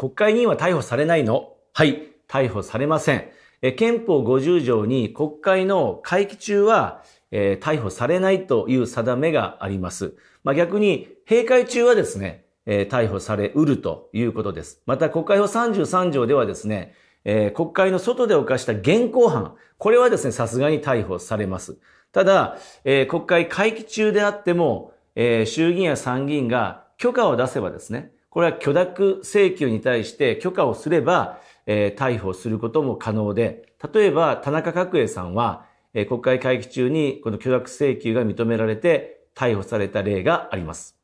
国会議員は逮捕されないのはい、逮捕されません。え憲法50条に国会の会期中は、えー、逮捕されないという定めがあります。まあ、逆に、閉会中はですね、えー、逮捕されうるということです。また、国会法33条ではですね、えー、国会の外で犯した現行犯、これはですね、さすがに逮捕されます。ただ、えー、国会会期中であっても、えー、衆議院や参議院が許可を出せばですね、これは許諾請求に対して許可をすれば、えー、逮捕することも可能で、例えば田中角栄さんは、えー、国会会期中にこの許諾請求が認められて逮捕された例があります。